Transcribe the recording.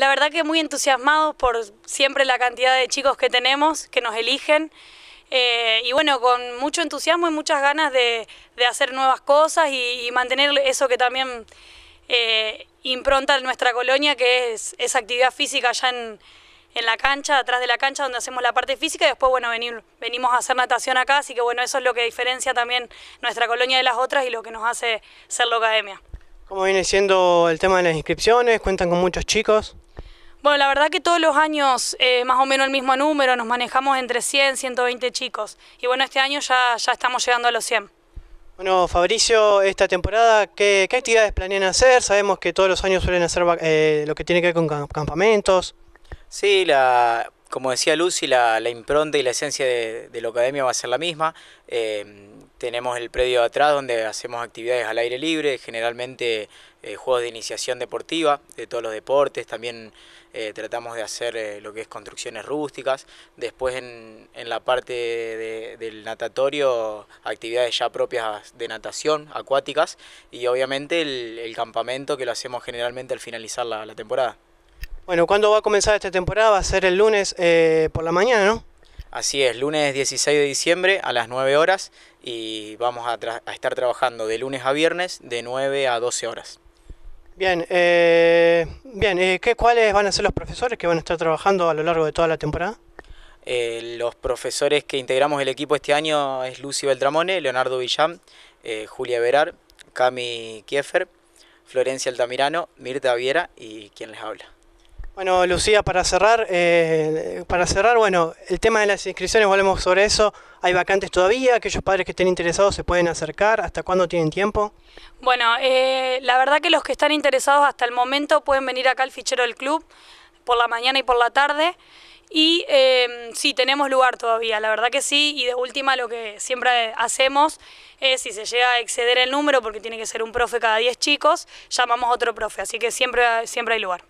la verdad que muy entusiasmados por siempre la cantidad de chicos que tenemos, que nos eligen. Eh, y bueno, con mucho entusiasmo y muchas ganas de, hacer nuevas cosas y, mantener eso que también eh, impronta nuestra colonia, que es esa actividad física allá en, la cancha, atrás de la cancha donde hacemos la parte física y después, bueno, venimos a hacer natación acá, así que bueno, eso es lo que diferencia también nuestra colonia de las otras y lo que nos hace ser la academia. ¿Cómo viene siendo el tema de las inscripciones? ¿Cuentan con muchos chicos? Bueno, la verdad que todos los años eh, más o menos el mismo número, nos manejamos entre 100, 120 chicos. Y bueno, este año ya, estamos llegando a los 100. Bueno, Fabricio, esta temporada, ¿qué, actividades planean hacer? Sabemos que todos los años suelen hacer eh, lo que tiene que ver con campamentos. Sí, la, como decía Lucy, la, la, impronta y la esencia de, la academia va a ser la misma. Eh, tenemos el predio de atrás donde hacemos actividades al aire libre, generalmente eh, juegos de iniciación deportiva de todos los deportes, también eh, tratamos de hacer lo que es construcciones rústicas. Después en, la parte del natatorio, actividades ya propias de natación, acuáticas, y obviamente el, campamento que lo hacemos generalmente al finalizar la temporada. Bueno, ¿cuándo va a comenzar esta temporada? Va a ser el lunes eh, por la mañana, ¿no? Así es, lunes 16 de diciembre a las 9 horas y vamos a, estar trabajando de lunes a viernes de 9 a 12 horas. Bien, eh, bien eh, ¿cuáles van a ser los profesores que van a estar trabajando a lo largo de toda la temporada? los profesores que integramos el equipo este año es Lucy Beltramone, Leonardo Villam, Julia Verar, Cami Kiefer, Florencia Altamirano, Mirta Viera y quien les habla. Bueno, Lucía, para cerrar, eh, para cerrar, bueno, el tema de las inscripciones, volvemos sobre eso. ¿Hay vacantes todavía? ¿Aquellos padres que estén interesados se pueden acercar? ¿Hasta cuándo tienen tiempo? Bueno, eh, la verdad que los que están interesados hasta el momento pueden venir acá al fichero del club por la mañana y por la tarde. Y em, sí, tenemos lugar todavía, la verdad que sí. Y de última, lo que siempre hacemos es, si se llega a exceder el número, porque tiene que ser un profe cada 10 chicos, llamamos a otro profe. Así que siempre, siempre hay lugar.